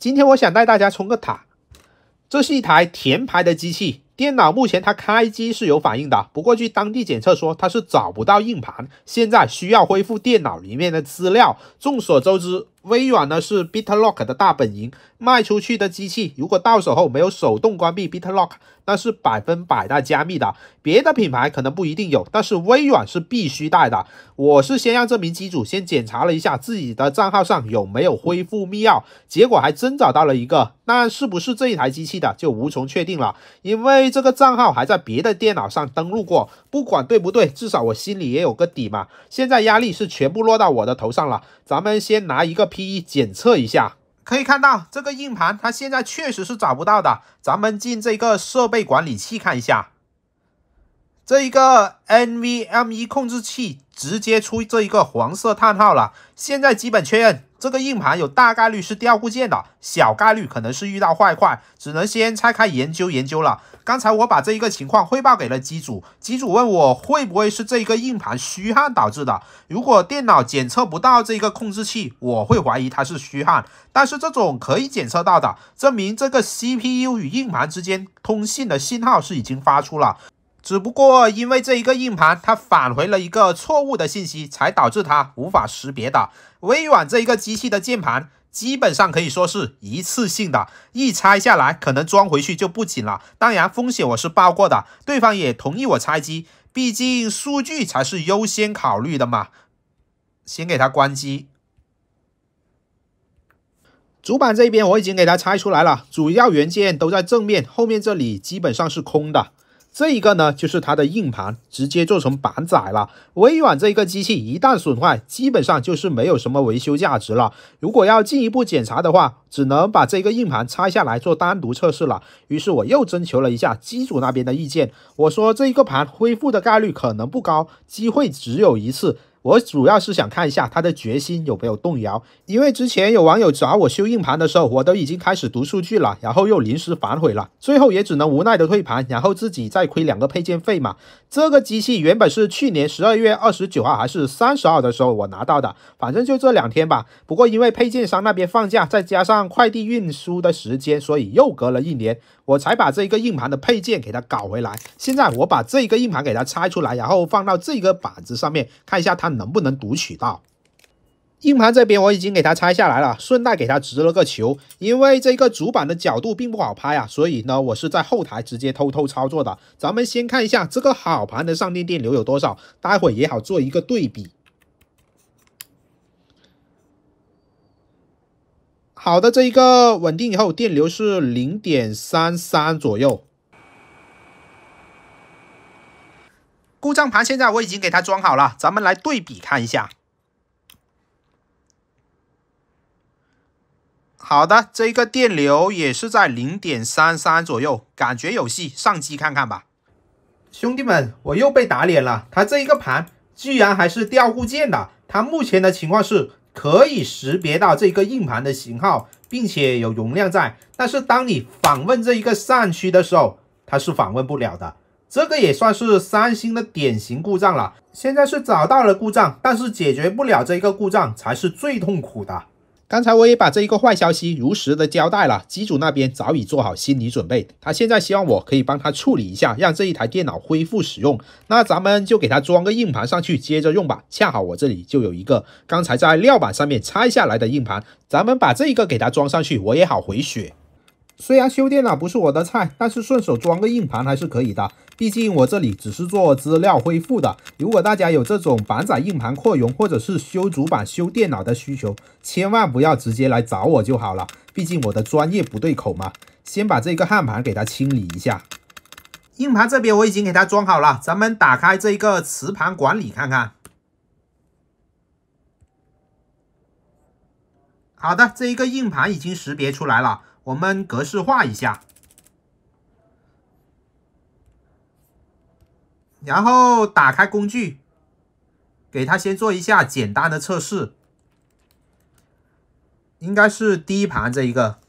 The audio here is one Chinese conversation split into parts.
今天我想带大家冲个塔，这是一台填牌的机器电脑，目前它开机是有反应的，不过据当地检测说它是找不到硬盘，现在需要恢复电脑里面的资料。众所周知。微软呢是 b i t l o c k 的大本营，卖出去的机器如果到手后没有手动关闭 b i t l o c k 那是百分百带加密的。别的品牌可能不一定有，但是微软是必须带的。我是先让这名机主先检查了一下自己的账号上有没有恢复密钥，结果还真找到了一个，那是不是这一台机器的就无从确定了，因为这个账号还在别的电脑上登录过。不管对不对，至少我心里也有个底嘛。现在压力是全部落到我的头上了，咱们先拿一个。P.E. 检测一下，可以看到这个硬盘它现在确实是找不到的。咱们进这个设备管理器看一下，这一个 NVM.E 控制器直接出这一个黄色叹号了，现在基本确认。这个硬盘有大概率是掉固件的，小概率可能是遇到坏块，只能先拆开研究研究了。刚才我把这一个情况汇报给了机主，机主问我会不会是这一个硬盘虚焊导致的。如果电脑检测不到这个控制器，我会怀疑它是虚焊。但是这种可以检测到的，证明这个 CPU 与硬盘之间通信的信号是已经发出了。只不过因为这一个硬盘，它返回了一个错误的信息，才导致它无法识别的。微软这一个机器的键盘基本上可以说是一次性的，一拆下来可能装回去就不紧了。当然风险我是报过的，对方也同意我拆机，毕竟数据才是优先考虑的嘛。先给它关机，主板这边我已经给它拆出来了，主要元件都在正面，后面这里基本上是空的。这一个呢，就是它的硬盘直接做成板载了。微软这一个机器一旦损坏，基本上就是没有什么维修价值了。如果要进一步检查的话，只能把这个硬盘拆下来做单独测试了。于是我又征求了一下机主那边的意见，我说这一个盘恢复的概率可能不高，机会只有一次。我主要是想看一下他的决心有没有动摇，因为之前有网友找我修硬盘的时候，我都已经开始读数据了，然后又临时反悔了，最后也只能无奈的退盘，然后自己再亏两个配件费嘛。这个机器原本是去年十二月二十九号还是三十号的时候我拿到的，反正就这两天吧。不过因为配件商那边放假，再加上快递运输的时间，所以又隔了一年，我才把这个硬盘的配件给它搞回来。现在我把这个硬盘给它拆出来，然后放到这个板子上面，看一下它。能不能读取到硬盘这边？我已经给它拆下来了，顺带给它植了个球。因为这个主板的角度并不好拍啊，所以呢，我是在后台直接偷偷操作的。咱们先看一下这个好盘的上电电流有多少，待会也好做一个对比。好的，这一个稳定以后，电流是零点三三左右。故障盘现在我已经给它装好了，咱们来对比看一下。好的，这一个电流也是在零点三三左右，感觉有戏，上机看看吧。兄弟们，我又被打脸了，它这一个盘居然还是掉固件的。它目前的情况是可以识别到这个硬盘的型号，并且有容量在，但是当你访问这一个扇区的时候，它是访问不了的。这个也算是三星的典型故障了。现在是找到了故障，但是解决不了这一个故障才是最痛苦的。刚才我也把这一个坏消息如实的交代了，机主那边早已做好心理准备。他现在希望我可以帮他处理一下，让这一台电脑恢复使用。那咱们就给他装个硬盘上去，接着用吧。恰好我这里就有一个刚才在料板上面拆下来的硬盘，咱们把这一个给他装上去，我也好回血。虽然修电脑不是我的菜，但是顺手装个硬盘还是可以的。毕竟我这里只是做资料恢复的。如果大家有这种板载硬盘扩容，或者是修主板、修电脑的需求，千万不要直接来找我就好了。毕竟我的专业不对口嘛。先把这个焊盘给它清理一下。硬盘这边我已经给它装好了，咱们打开这一个磁盘管理看看。好的，这一个硬盘已经识别出来了。我们格式化一下，然后打开工具，给它先做一下简单的测试，应该是第一盘这一个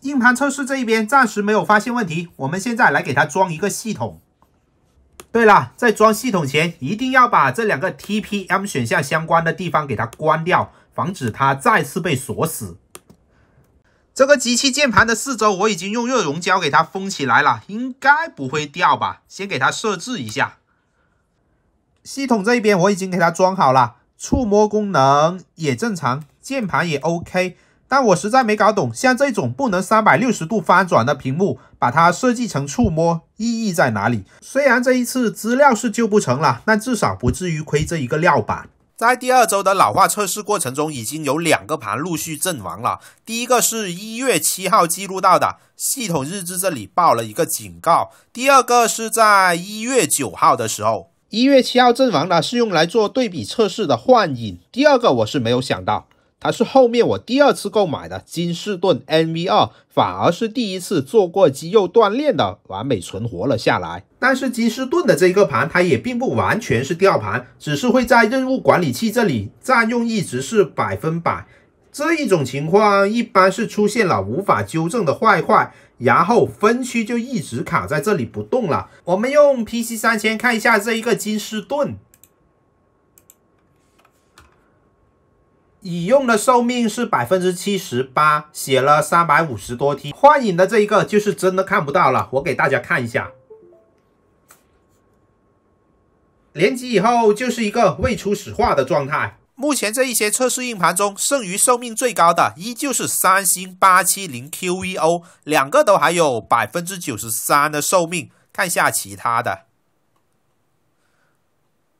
硬盘测试这一边暂时没有发现问题。我们现在来给它装一个系统。对了，在装系统前，一定要把这两个 TPM 选项相关的地方给它关掉，防止它再次被锁死。这个机器键盘的四周我已经用热熔胶给它封起来了，应该不会掉吧？先给它设置一下。系统这一边我已经给它装好了，触摸功能也正常，键盘也 OK。但我实在没搞懂，像这种不能三百六十度翻转的屏幕，把它设计成触摸，意义在哪里？虽然这一次资料是救不成了，但至少不至于亏这一个料板。在第二周的老化测试过程中，已经有两个盘陆续阵亡了。第一个是一月七号记录到的系统日志，这里报了一个警告。第二个是在一月九号的时候。一月七号阵亡的是用来做对比测试的幻影。第二个我是没有想到。它是后面我第二次购买的金士顿 NV2，反而是第一次做过肌肉锻炼的，完美存活了下来。但是金士顿的这一个盘，它也并不完全是吊盘，只是会在任务管理器这里占用一直是百分百这一种情况，一般是出现了无法纠正的坏块，然后分区就一直卡在这里不动了。我们用 PC 三千看一下这一个金士顿。已用的寿命是百分之七十八，写了三百五十多 T。幻影的这一个就是真的看不到了，我给大家看一下。连机以后就是一个未初始化的状态。目前这一些测试硬盘中，剩余寿命最高的依旧是三星八七零 QVO，两个都还有百分之九十三的寿命。看一下其他的，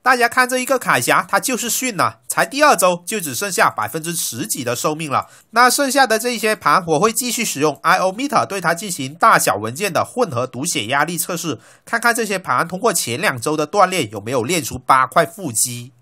大家看这一个铠侠，它就是逊了。才第二周，就只剩下百分之十几的寿命了。那剩下的这些盘，我会继续使用 IOmeter 对它进行大小文件的混合读写压力测试，看看这些盘通过前两周的锻炼，有没有练出八块腹肌。